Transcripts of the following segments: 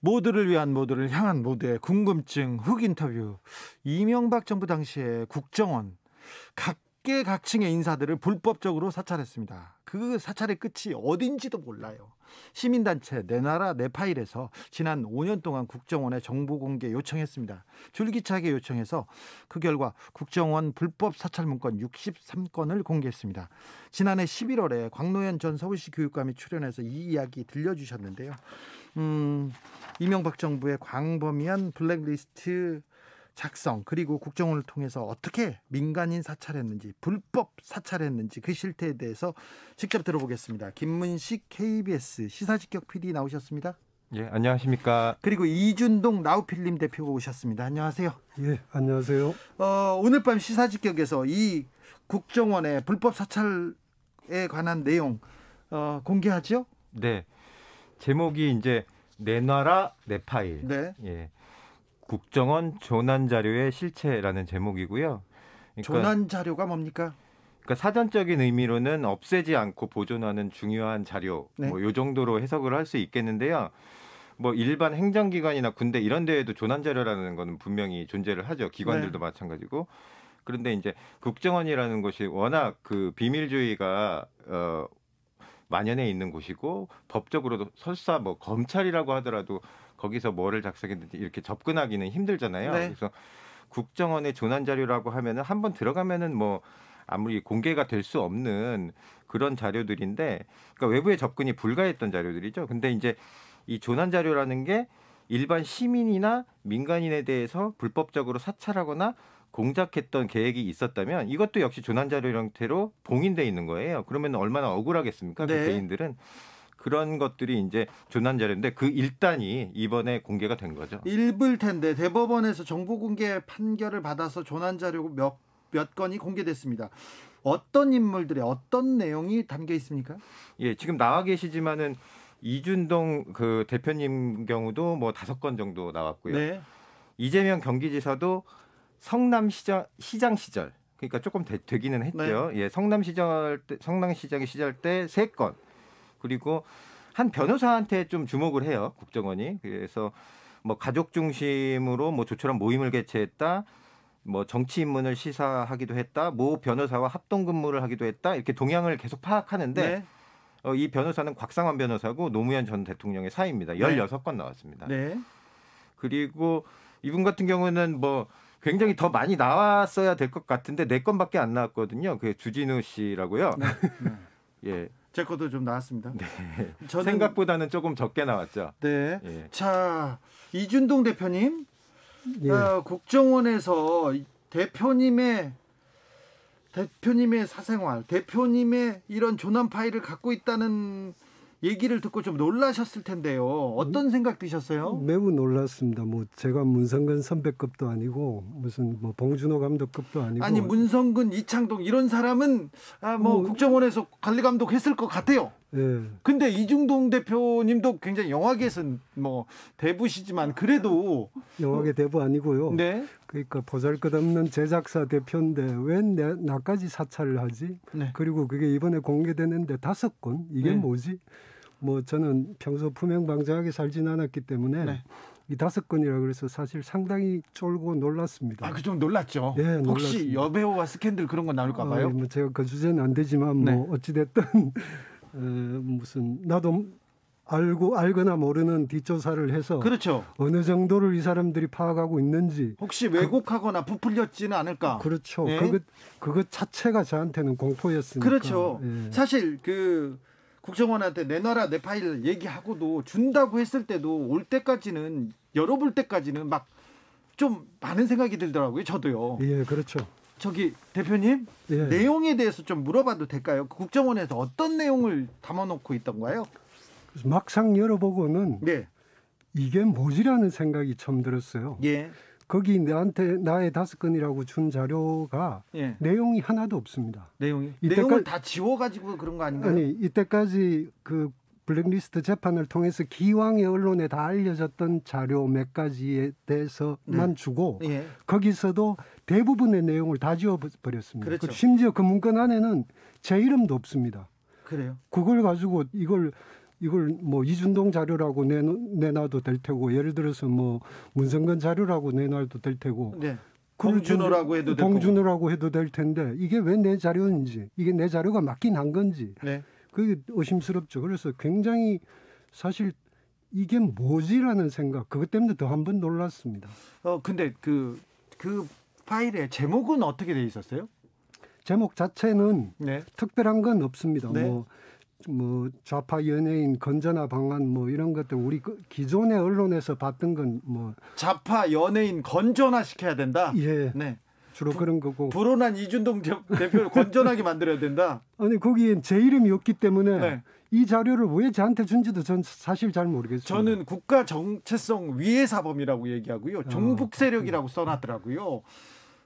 모두를 위한 모두를 향한 모두의 궁금증 흑 인터뷰 이명박 정부 당시에 국정원 각계각층의 인사들을 불법적으로 사찰했습니다. 그 사찰의 끝이 어딘지도 몰라요. 시민단체 내 나라 내 파일에서 지난 5년 동안 국정원에 정보 공개 요청했습니다. 줄기차게 요청해서 그 결과 국정원 불법 사찰 문건 63건을 공개했습니다. 지난해 11월에 광노현 전 서울시 교육감이 출연해서 이 이야기 들려주셨는데요. 음, 이명박 정부의 광범위한 블랙리스트 작성 그리고 국정원을 통해서 어떻게 민간인 사찰했는지 불법 사찰했는지 그 실태에 대해서 직접 들어보겠습니다. 김문식 KBS 시사직격 PD 나오셨습니다. 예, 안녕하십니까. 그리고 이준동 나우필림 대표가 오셨습니다. 안녕하세요. 예, 안녕하세요. 어, 오늘 밤 시사직격에서 이 국정원의 불법 사찰에 관한 내용 어, 공개하죠? 네. 제목이 이제 내놔라 내 파일. 네. 예. 국정원 조난 자료의 실체라는 제목이고요. 그러니까 조난 자료가 뭡니까? 그러니까 사전적인 의미로는 없애지 않고 보존하는 중요한 자료 네. 뭐요 정도로 해석을 할 수 있겠는데요. 뭐 일반 행정기관이나 군대 이런 데에도 조난 자료라는 거는 분명히 존재를 하죠. 기관들도 네. 마찬가지고. 그런데 이제 국정원이라는 것이 워낙 그 비밀주의가 어 만연해 있는 곳이고 법적으로도 설사 뭐 검찰이라고 하더라도 거기서 뭐를 작성했는지 이렇게 접근하기는 힘들잖아요. 네. 그래서 국정원의 조난 자료라고 하면은 한번 들어가면은 뭐 아무리 공개가 될 수 없는 그런 자료들인데 그러니까 외부의 접근이 불가했던 자료들이죠. 근데 이제 이 조난 자료라는 게 일반 시민이나 민간인에 대해서 불법적으로 사찰하거나 공작했던 계획이 있었다면 이것도 역시 조난자료 형태로 봉인돼 있는 거예요. 그러면 얼마나 억울하겠습니까? 그 네. 그 개인들은. 그런 것들이 이제 조난 자료인데 그 일단이 이번에 공개가 된 거죠. 일부일 텐데 대법원에서 정보 공개 판결을 받아서 조난 자료 몇, 몇 건이 공개됐습니다. 어떤 인물들의 어떤 내용이 담겨 있습니까? 예, 지금 나와 계시지만은 이준동 그 대표님 경우도 뭐 다섯 건 정도 나왔고요. 네. 이재명 경기지사도 성남 시장, 시장 시절 그러니까 조금 되, 기는 했죠. 네. 예, 성남 시절 때, 성남 시장의 시절 때 세 건. 그리고 한 변호사한테 좀 주목을 해요. 국정원이. 그래서 뭐 가족 중심으로 뭐조촐한 모임을 개최했다. 뭐 정치 입문을 시사하기도 했다. 모 변호사와 합동 근무를 하기도 했다. 이렇게 동향을 계속 파악하는데 네. 어, 이 변호사는 곽상환 변호사고 노무현 전 대통령의 사이입니다. 네. 열여섯 건 나왔습니다. 네. 그리고 이분 같은 경우는 뭐 굉장히 더 많이 나왔어야 될 것 같은데 내 건밖에 안 나왔거든요. 그 주진우 씨라고요. 네. 네. 예. 제 것도 좀 나왔습니다. 네. 저는... 생각보다는 조금 적게 나왔죠. 네. 예. 자 이준동 대표님, 예. 어, 국정원에서 대표님의 대표님의 사생활, 대표님의 이런 조난 파일을 갖고 있다는 얘기를 듣고 좀 놀라셨을 텐데요. 어떤 생각 드셨어요? 매우 놀랐습니다. 뭐 제가 문성근 선배급도 아니고 무슨 뭐 봉준호 감독급도 아니고 아니 문성근, 이창동 이런 사람은 아뭐 뭐, 국정원에서 관리 감독했을 것 같아요. 예. 근데 이중동 대표님도 굉장히 영화계에서는 뭐 대부시지만 그래도 영화계 대부 아니고요. 네. 그러니까 보잘것없는 제작사 대표인데 왜 나까지 사찰을 하지? 네. 그리고 그게 이번에 공개됐는데 다섯 건 이게 네. 뭐지? 뭐 저는 평소 품행방정하게 살진 않았기 때문에 네. 이 다섯 건이라 그래서 사실 상당히 쫄고 놀랐습니다. 아, 그 좀 놀랐죠. 예, 네, 혹시 놀랐습니다. 여배우와 스캔들 그런 건 나올까 봐요. 아, 뭐 제가 그 주제는 안 되지만 뭐 네. 뭐 어찌 됐든 무슨 나도 알고 알거나 모르는 뒷조사를 해서 그렇죠. 어느 정도를 이 사람들이 파악하고 있는지 혹시 그 왜곡하거나 그, 부풀렸지는 않을까? 그렇죠. 네. 그것 그것 자체가 저한테는 공포였으니까. 그렇죠. 예. 사실 그 국정원한테 내놔라 내 파일 얘기하고도 준다고 했을 때도 올 때까지는 열어볼 때까지는 막 좀 많은 생각이 들더라고요. 저도요. 예, 그렇죠. 저기 대표님 예. 내용에 대해서 좀 물어봐도 될까요? 그 국정원에서 어떤 내용을 담아놓고 있던가요? 막상 열어보고는 네. 이게 뭐지라는 생각이 처음 들었어요. 예. 거기 나한테 나의 다섯 건이라고 준 자료가 예. 내용이 하나도 없습니다. 내용이 내용을 다 지워가지고 그런 거 아닌가요? 아니 이때까지 그 블랙리스트 재판을 통해서 기왕의 언론에 다 알려졌던 자료 몇 가지에 대해서만 네. 주고 예. 거기서도 대부분의 내용을 다 지워버렸습니다. 그렇죠. 심지어 그 문건 안에는 제 이름도 없습니다. 그래요? 그걸 가지고 이걸 이걸 뭐 이준동 자료라고 내놔도 될 테고 예를 들어서 뭐 문성근 자료라고 내놔도 될 테고 네. 봉준호라고 해도 될 봉준호라고 해도 될 텐데 이게 왜 내 자료인지 이게 내 자료가 맞긴 한 건지 네. 그게 의심스럽죠. 그래서 굉장히 사실 이게 뭐지라는 생각 그것 때문에 더 한 번 놀랐습니다. 어 근데 그그 그 파일의 제목은 어떻게 돼 있었어요? 제목 자체는 네. 특별한 건 없습니다. 네. 뭐뭐 좌파 연예인 건전화 방안 뭐 이런 것들 우리 그 기존의 언론에서 봤던 건 뭐 좌파 연예인 건전화 시켜야 된다. 예. 네. 주로 부, 그런 거고 불온한 이준동 대표를 건전하게 만들어야 된다. 아니 거기엔 제 이름이 없기 때문에 네. 이 자료를 왜 저한테 준지도 전 사실 잘 모르겠어요. 저는 국가 정체성 위해 사범이라고 얘기하고요. 아, 종북 세력이라고 써놨더라고요.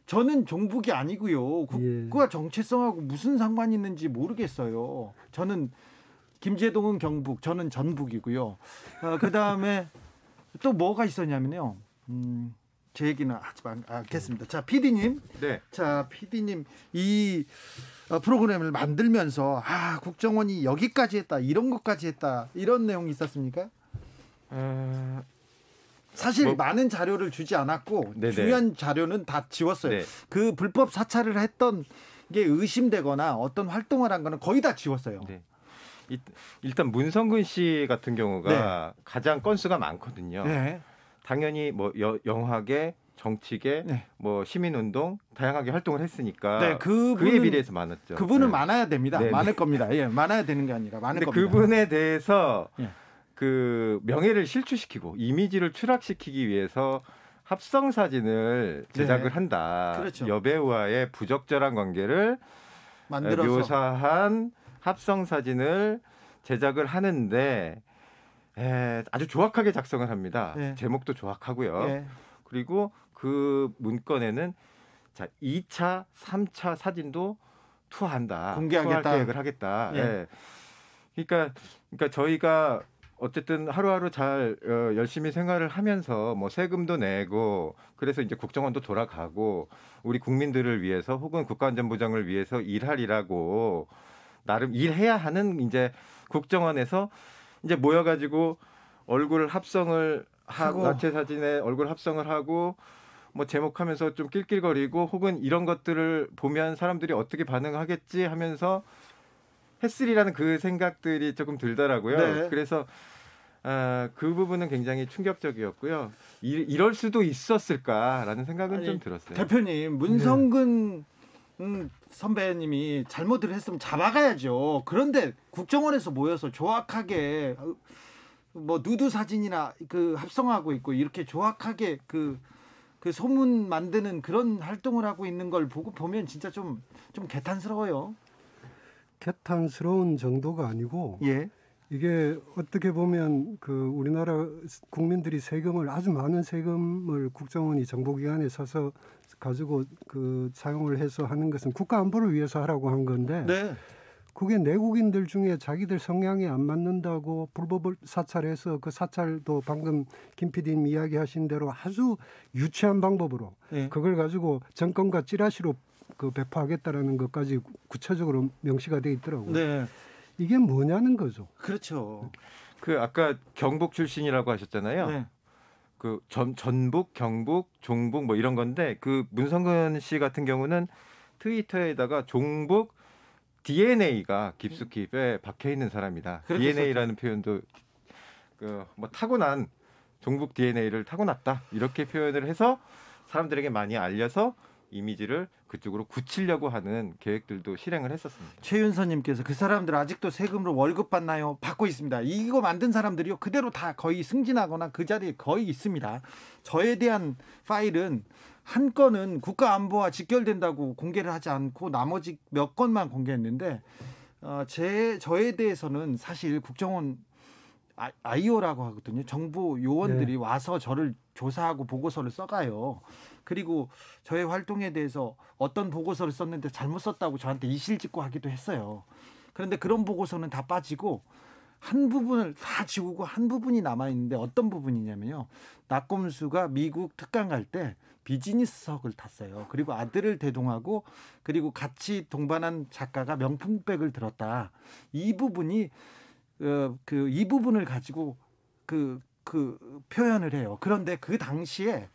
저는 종북이 아니고요. 국가 예. 정체성하고 무슨 상관이 있는지 모르겠어요. 저는 김제동은 경북, 저는 전북이고요. 어, 그 다음에 또 뭐가 있었냐면요. 음, 제 얘기는 하지 않겠습니다. 자, 피디님 네. 자, 피디님이 어, 프로그램을 만들면서, 아, 국정원이 여기까지 했다, 이런 것까지 했다, 이런 내용이 있었습니까? 사실 뭐, 많은 자료를 주지 않았고 네네. 중요한 자료는 다 지웠어요. 네. 그 불법 사찰을 했던 게 의심되거나 어떤 활동을 한 거는 거의 다 지웠어요. 네. 일단 문성근 씨 같은 경우가 네. 가장 건수가 많거든요. 네. 당연히 뭐 여, 영화계 정치계, 네. 뭐 시민운동 다양하게 활동을 했으니까 네, 그 그에 비해서 많았죠. 그분은 네. 많아야 됩니다. 네, 네. 많을 겁니다. 예, 많아야 되는 게 아니라 많을 겁니다. 그분에 대해서 예. 그 명예를 실추시키고 이미지를 추락시키기 위해서 합성 사진을 네. 제작을 네. 한다. 그렇죠. 여배우와의 부적절한 관계를 만들어서. 묘사한 합성 사진을 제작을 하는데 에, 예, 아주 조악하게 작성을 합니다. 네. 제목도 조악하고요. 네. 그리고 그 문건에는 자 2차, 3차 사진도 투하한다. 공개하겠다. 투할 계획을 하겠다. 네. 예. 그러니까 그러니까 저희가 어쨌든 하루하루 잘 어, 열심히 생활을 하면서 뭐 세금도 내고 그래서 이제 국정원도 돌아가고 우리 국민들을 위해서 혹은 국가안전보장을 위해서 일할이라고 나름 일해야 하는 이제 국정원에서 이제 모여가지고 얼굴 합성을 하고 나체 사진에 얼굴 합성을 하고 뭐 제목하면서 좀 낄낄거리고 혹은 이런 것들을 보면 사람들이 어떻게 반응하겠지 하면서 했으리라는 그 생각들이 조금 들더라고요. 네. 그래서 아, 그 부분은 굉장히 충격적이었고요. 이, 럴 수도 있었을까라는 생각은 아니, 좀 들었어요. 대표님 문성근 네. 선배님이 잘못을 했으면 잡아가야죠. 그런데 국정원에서 모여서 조악하게 뭐 누드 사진이나 그 합성하고 있고 이렇게 조악하게 그그 그 소문 만드는 그런 활동을 하고 있는 걸 보고 보면 진짜 좀 좀 개탄스러워요. 개탄스러운 정도가 아니고 예. 이게 어떻게 보면 그 우리나라 국민들이 세금을 아주 많은 세금을 국정원이 정보기관에 서서 가지고 그 사용을 해서 하는 것은 국가 안보를 위해서 하라고 한 건데 네. 그게 내국인들 중에 자기들 성향이 안 맞는다고 불법을 사찰해서 그 사찰도 방금 김 PD님 이야기하신 대로 아주 유치한 방법으로 네. 그걸 가지고 정권과 찌라시로 그 배포하겠다라는 것까지 구체적으로 명시가 돼 있더라고요. 네. 이게 뭐냐는 거죠. 그렇죠. 그 아까 경북 출신이라고 하셨잖아요. 네. 그 전, 전북, 경북, 종북 뭐 이런 건데 그 문성근 씨 같은 경우는 트위터에다가 종북 DNA가 깊숙이 뼈에 박혀 있는 사람이다. 그렇죠, DNA라는 그렇죠. 표현도 그 뭐 타고난 종북 DNA를 타고났다 이렇게 표현을 해서 사람들에게 많이 알려서 이미지를 그쪽으로 굳히려고 하는 계획들도 실행을 했었습니다. 최윤서님께서 그 사람들 아직도 세금으로 월급 받나요? 받고 있습니다. 이거 만든 사람들이요 그대로 다 거의 승진하거나 그 자리에 거의 있습니다. 저에 대한 파일은 한 건은 국가 안보와 직결된다고 공개를 하지 않고 나머지 몇 건만 공개했는데 어, 제 저에 대해서는 사실 국정원 아, 아이오라고 하거든요. 정부 요원들이 네. 와서 저를 조사하고 보고서를 써가요. 그리고 저의 활동에 대해서 어떤 보고서를 썼는데 잘못 썼다고 저한테 이실직고 하기도 했어요. 그런데 그런 보고서는 다 빠지고 한 부분을 다 지우고 한 부분이 남아 있는데 어떤 부분이냐면요. 나꼼수가 미국 특강 갈 때 비즈니스석을 탔어요. 그리고 아들을 대동하고 그리고 같이 동반한 작가가 명품백을 들었다. 이 부분이 어, 그이 부분을 가지고 그그 그 표현을 해요. 그런데 그 당시에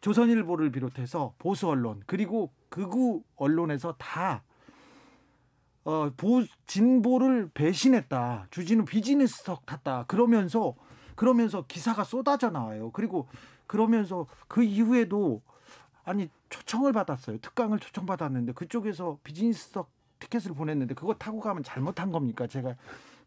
조선일보를 비롯해서 보수 언론 그리고 극우 언론에서 다 어, 보, 진보를 배신했다. 주진우 비즈니스석 탔다. 그러면서 그러면서 기사가 쏟아져 나와요. 그리고 그러면서 그 이후에도 아니 초청을 받았어요. 특강을 초청받았는데 그쪽에서 비즈니스석 티켓을 보냈는데 그거 타고 가면 잘못한 겁니까? 제가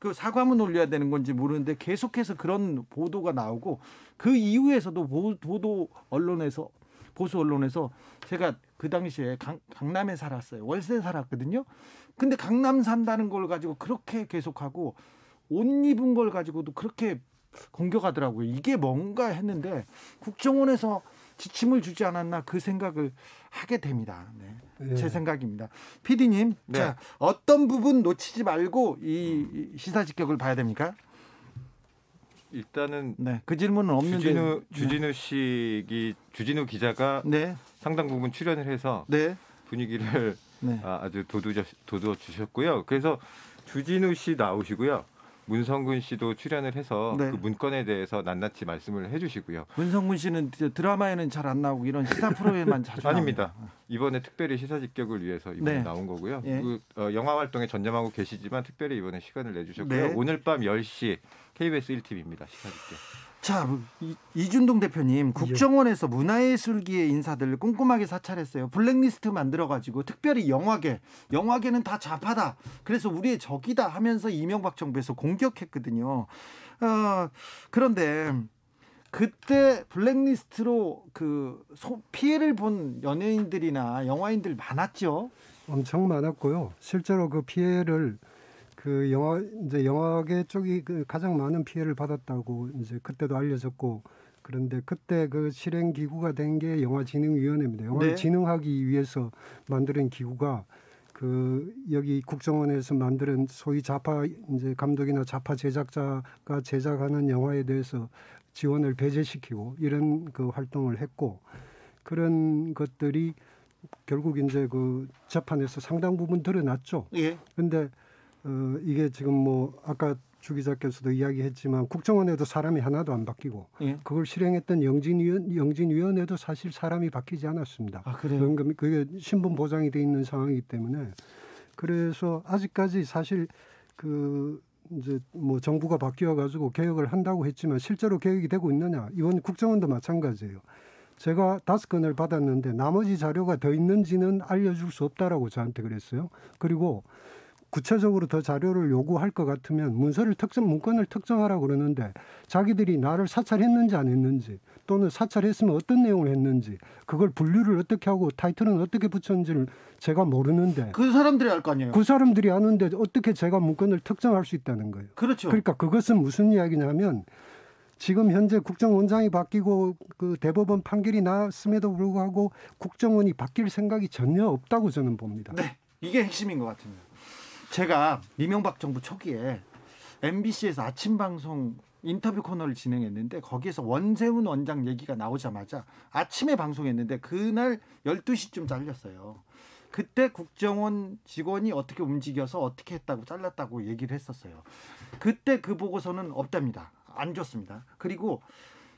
그 사과문 올려야 되는 건지 모르는데 계속해서 그런 보도가 나오고 그 이후에서도 보도 언론에서 보수 언론에서 제가 그 당시에 강, 강남에 살았어요. 월세 살았거든요. 근데 강남 산다는 걸 가지고 그렇게 계속하고 옷 입은 걸 가지고도 그렇게 공격하더라고요. 이게 뭔가 했는데 국정원에서 지침을 주지 않았나 그 생각을 하게 됩니다. 네. 네. 제 생각입니다. 피디님, 네. 자, 어떤 부분 놓치지 말고 이 시사 직격을 봐야 됩니까? 일단은 네, 그 질문은 없는데 주진우 네. 주진우 씨기 주진우 기자가 네. 상당 부분 출연을 해서 네. 분위기를 네. 아, 주 도두어 주셨고요. 그래서 주진우 씨 나오시고요. 문성근 씨도 출연을 해서 네. 그 문건에 대해서 낱낱이 말씀을 해주시고요. 문성근 씨는 드라마에는 잘 안 나오고 이런 시사 프로에만 자주 아닙니다. 이번에 특별히 시사 직격을 위해서 이번에 네. 나온 거고요. 예. 그, 어, 영화 활동에 전념하고 계시지만 특별히 이번에 시간을 내주셨고요. 네. 오늘 밤 10시 KBS 1TV입니다. 시사 직격. 자, 이준동 대표님, 국정원에서 예. 문화예술계의 인사들을 꼼꼼하게 사찰했어요. 블랙리스트 만들어가지고 특별히 영화계, 영화계는 다 좌파다. 그래서 우리의 적이다 하면서 이명박 정부에서 공격했거든요. 어, 그런데 그때 블랙리스트로 그 피해를 본 연예인들이나 영화인들 많았죠. 엄청 많았고요. 실제로 그 피해를 그 영화 이제 영화계 쪽이 그 가장 많은 피해를 받았다고 이제 그때도 알려졌고 그런데 그때 그 실행 기구가 된 게 영화진흥위원회입니다. 영화를 네. 진흥하기 위해서 만드는 기구가 그 여기 국정원에서 만드는 소위 자파 이제 감독이나 자파 제작자가 제작하는 영화에 대해서 지원을 배제시키고 이런 그 활동을 했고 그런 것들이 결국 이제 그 재판에서 상당 부분 드러났죠. 예. 근데 어, 이게 지금 뭐 아까 주 기자께서도 이야기했지만 국정원에도 사람이 하나도 안 바뀌고 예. 그걸 실행했던 영진위원 영진위원회도 사실 사람이 바뀌지 않았습니다. 아, 그래요? 그게 신분 보장이 돼 있는 상황이기 때문에 그래서 아직까지 사실 그 이제 뭐 정부가 바뀌어 가지고 개혁을 한다고 했지만 실제로 개혁이 되고 있느냐 이번 국정원도 마찬가지예요. 제가 다섯 건을 받았는데 나머지 자료가 더 있는지는 알려줄 수 없다라고 저한테 그랬어요. 그리고 구체적으로 더 자료를 요구할 것 같으면 문서를 특정 문건을 특정하라 고 그러는데 자기들이 나를 사찰했는지 안 했는지 또는 사찰했으면 어떤 내용을 했는지 그걸 분류를 어떻게 하고 타이틀은 어떻게 붙였는지를 제가 모르는데 그 사람들이 알 거 아니에요. 그 사람들이 아는데 어떻게 제가 문건을 특정할 수 있다는 거예요. 그렇죠. 그러니까 그것은 무슨 이야기냐면 지금 현재 국정원장이 바뀌고 그 대법원 판결이 나왔음에도 불구하고 국정원이 바뀔 생각이 전혀 없다고 저는 봅니다. 네. 이게 핵심인 것 같습니다. 제가 이명박 정부 초기에 MBC에서 아침 방송 인터뷰 코너를 진행했는데 거기에서 원세훈 원장 얘기가 나오자마자 아침에 방송했는데 그날 12시쯤 잘렸어요. 그때 국정원 직원이 어떻게 움직여서 어떻게 했다고 잘랐다고 얘기를 했었어요. 그때 그 보고서는 없답니다. 안좋습니다 그리고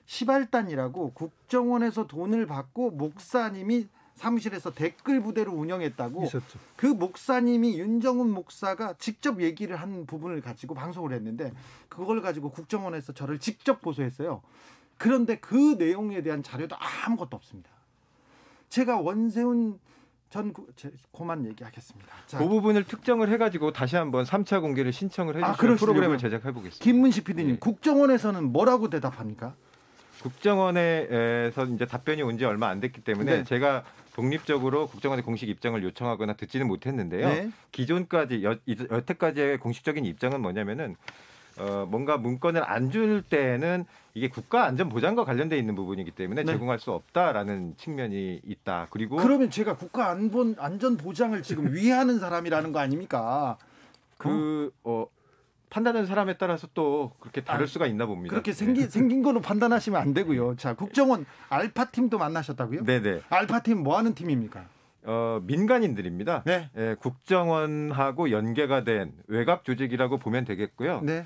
시발단이라고 국정원에서 돈을 받고 목사님이 사무실에서 댓글 부대를 운영했다고 있었죠. 그 목사님이 윤정훈 목사가 직접 얘기를 한 부분을 가지고 방송을 했는데 그걸 가지고 국정원에서 저를 직접 고소했어요. 그런데 그 내용에 대한 자료도 아무것도 없습니다. 제가 원세훈 전 고, 만 얘기하겠습니다. 자, 그 부분을 특정을 해가지고 다시 한번 3차 공개를 신청을 아, 해주시는 아, 프로그램을 제작해보겠습니다. 김문식 PD님, 네. 예. 국정원에서는 뭐라고 대답합니까? 국정원에서 이제 답변이 온 지 얼마 안 됐기 때문에 네. 제가 독립적으로 국정원의 공식 입장을 요청하거나 듣지는 못했는데요. 네. 기존까지 여, 여태까지의 공식적인 입장은 뭐냐면은 어, 뭔가 문건을 안 줄 때는 이게 국가 안전 보장과 관련돼 있는 부분이기 때문에 네. 제공할 수 없다라는 측면이 있다. 그리고 그러면 제가 국가 안본 안전 보장을 지금 위하는 사람이라는 거 아닙니까? 그 어, 어 판단하는 사람에 따라서 또 그렇게 다를 아, 수가 있나 봅니다. 그렇게 네. 생기, 네. 생긴 거로 판단하시면 안 되고요. 자, 국정원 알파 팀도 만나셨다고요? 네네. 네. 알파 팀뭐 하는 팀입니까? 어, 민간인들입니다. 네. 예, 국정원하고 연계가 된 외곽 조직이라고 보면 되겠고요. 네.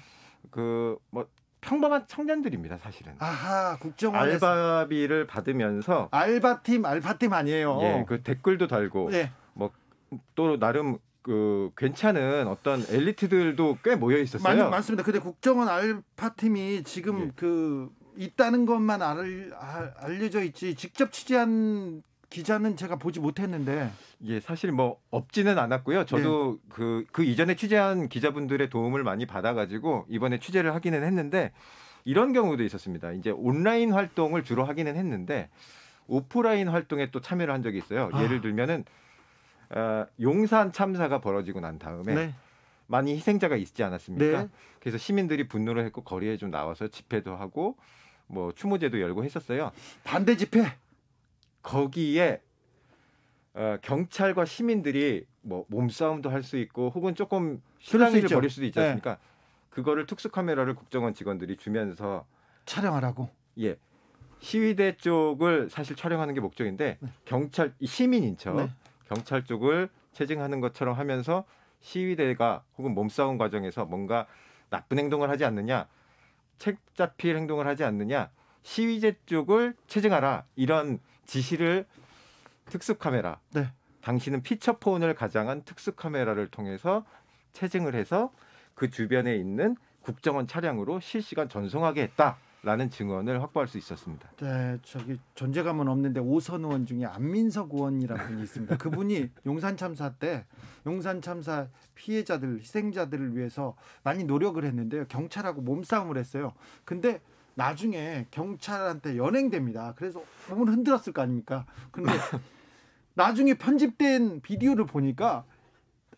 그 뭐 평범한 청년들입니다, 사실은. 아하, 국정원 알바비를 받으면서 알바팀, 알파팀 아니에요. 예, 그 댓글도 달고 네. 뭐또 나름 그 괜찮은 어떤 엘리트들도 꽤 모여 있었어요. 많, 많습니다. 근데 국정원 알파 팀이 지금 예. 그 있다는 것만 알, 알, 알려져 있지 직접 취재한 기자는 제가 보지 못했는데. 예, 사실 뭐 없지는 않았고요. 저도 그그 예. 그, 그 이전에 취재한 기자분들의 도움을 많이 받아가지고 이번에 취재를 하기는 했는데 이런 경우도 있었습니다. 이제 온라인 활동을 주로 하기는 했는데 오프라인 활동에 또 참여를 한 적이 있어요. 아. 예를 들면은 어, 용산 참사가 벌어지고 난 다음에 네. 많이 희생자가 있지 않았습니까? 네. 그래서 시민들이 분노를 했고 거리에 좀 나와서 집회도 하고 뭐 추모제도 열고 했었어요. 반대 집회 거기에 어, 경찰과 시민들이 뭐 몸싸움도 할 수 있고 혹은 조금 실랑이를 벌일 수도 있지 네. 않습니까? 네. 그거를 특수 카메라를 국정원 직원들이 주면서 촬영하라고. 예. 시위대 쪽을 사실 촬영하는 게 목적인데 네. 경찰 시민 인척 네. 경찰 쪽을 체증하는 것처럼 하면서 시위대가 혹은 몸싸움 과정에서 뭔가 나쁜 행동을 하지 않느냐, 책 잡힐 행동을 하지 않느냐, 시위제 쪽을 체증하라 이런 지시를 특수 카메라. 네. 당신은 피처폰을 가장한 특수 카메라를 통해서 체증을 해서 그 주변에 있는 국정원 차량으로 실시간 전송하게 했다. 라는 증언을 확보할 수 있었습니다. 네, 저기 존재감은 없는데 오선 의원 중에 안민석 의원이라는 분이 있습니다. 그분이 용산 참사 때 용산 참사 피해자들 희생자들을 위해서 많이 노력을 했는데요. 경찰하고 몸싸움을 했어요. 근데 나중에 경찰한테 연행됩니다. 그래서 몸을 흔들었을 거 아닙니까? 근데 나중에 편집된 비디오를 보니까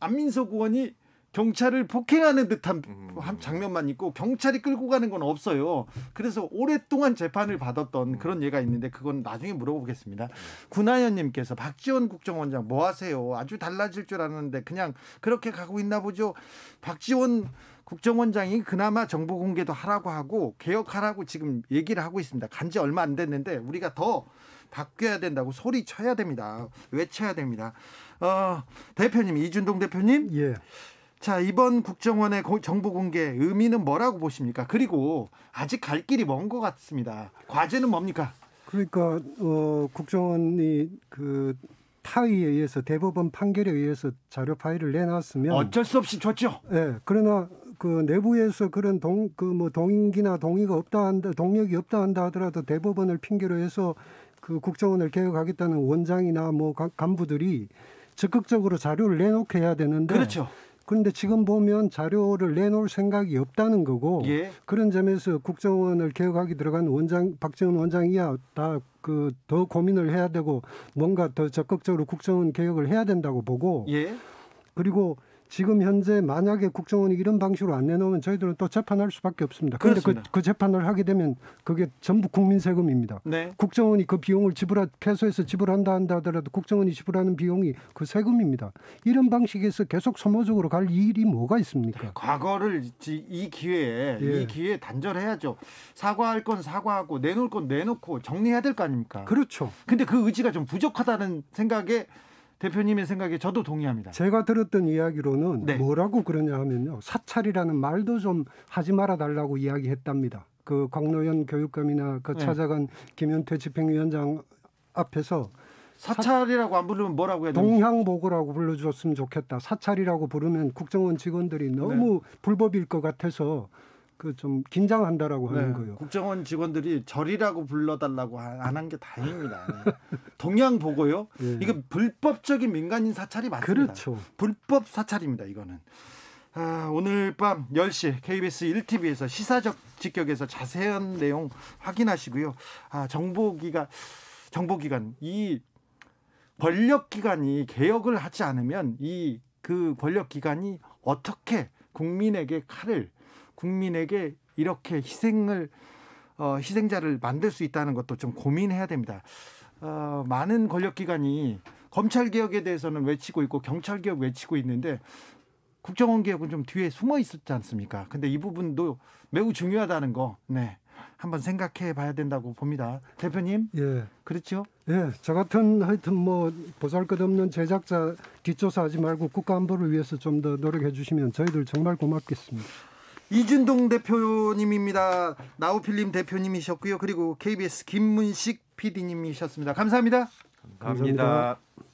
안민석 의원이 경찰을 폭행하는 듯한 음. 장면만 있고 경찰이 끌고 가는 건 없어요. 그래서 오랫동안 재판을 받았던 음. 그런 예가 있는데 그건 나중에 물어보겠습니다. 구나연님께서 박지원 국정원장 뭐 하세요? 아주 달라질 줄 알았는데 그냥 그렇게 가고 있나 보죠. 박지원 국정원장이 그나마 정보 공개도 하라고 하고 개혁하라고 지금 얘기를 하고 있습니다. 간지 얼마 안 됐는데 우리가 더 바뀌어야 된다고 소리 쳐야 됩니다. 외쳐야 됩니다. 어, 대표님 이준동 대표님, 예. 자, 이번 국정원의 정보 공개 의미는 뭐라고 보십니까? 그리고 아직 갈 길이 먼 것 같습니다. 과제는 뭡니까? 그러니까 어, 국정원이 그 타의에 의해서 대법원 판결에 의해서 자료 파일을 내놨으면 어쩔 수 없이 줬죠. 예. 네, 그러나 그 내부에서 그런 동 그 뭐 동인기나 동의가 없다 한다 동력이 없다 한다 하더라도 대법원을 핑계로 해서 그 국정원을 개혁하겠다는 원장이나 뭐 간부들이 적극적으로 자료를 내놓게 해야 되는데 그렇죠. 그런데 지금 보면 자료를 내놓을 생각이 없다는 거고 예. 그런 점에서 국정원을 개혁하기 들어간 원장 박정은 원장이야 다 그 더 고민을 해야 되고 뭔가 더 적극적으로 국정원 개혁을 해야 된다고 보고 예. 그리고 지금 현재 만약에 국정원이 이런 방식으로 안 내놓으면 저희들은 또 재판할 수밖에 없습니다. 그런데 그, 그, 재판을 하게 되면 그게 전부 국민 세금입니다. 네. 국정원이 그 비용을 지불하 패소해서 지불한다 한다 하더라도 국정원이 지불하는 비용이 그 세금입니다. 이런 방식에서 계속 소모적으로 갈 일이 뭐가 있습니까? 과거를 이 기회에 예. 이 기회에 단절해야죠. 사과할 건 사과하고 내놓을 건 내놓고 정리해야 될 거 아닙니까? 그렇죠. 근데 그 의지가 좀 부족하다는 생각에 대표님의 생각에 저도 동의합니다. 제가 들었던 이야기로는 네. 뭐라고 그러냐 하면요. 사찰이라는 말도 좀 하지 말아 달라고 이야기했답니다. 그 광노현 교육감이나 그 네. 찾아간 네. 김현태 집행위원장 앞에서 사찰이라고 안 부르면 뭐라고 해야 되나? 동향보고라고 불러주었으면 좋겠다. 사찰이라고 부르면 국정원 직원들이 너무 네. 불법일 것 같아서 그좀 긴장한다라고 하는 네. 거예요. 국정원 직원들이 절이라고 불러달라고 안 한 게 다행입니다. 네. 동양 보고요. 네. 이거 불법적인 민간인 사찰이 맞습니다. 그렇죠. 불법 사찰입니다. 이거는. 아, 오늘 밤 10시 KBS 1TV에서 시사적 직격에서 자세한 내용 확인하시고요. 아, 정보기가 정보기관 이 권력기관이 개혁을 하지 않으면 이 그 권력기관이 어떻게 국민에게 칼을 국민에게 이렇게 희생을 어, 희생자를 만들 수 있다는 것도 좀 고민해야 됩니다. 어, 많은 권력기관이 검찰 개혁에 대해서는 외치고 있고 경찰 개혁 외치고 있는데 국정원 개혁은 좀 뒤에 숨어 있었지 않습니까? 근데 이 부분도 매우 중요하다는 거, 네. 한번 생각해 봐야 된다고 봅니다. 대표님? 예. 그렇죠? 예. 저 같은 하여튼 뭐 보잘 것 없는 제작자 뒷조사하지 말고 국가 안보를 위해서 좀 더 노력해 주시면 저희들 정말 고맙겠습니다. 이준동 대표님입니다. 나우필름 대표님이셨고요. 그리고 KBS 김문식 PD님이셨습니다. 감사합니다. 감사합니다. 감사합니다.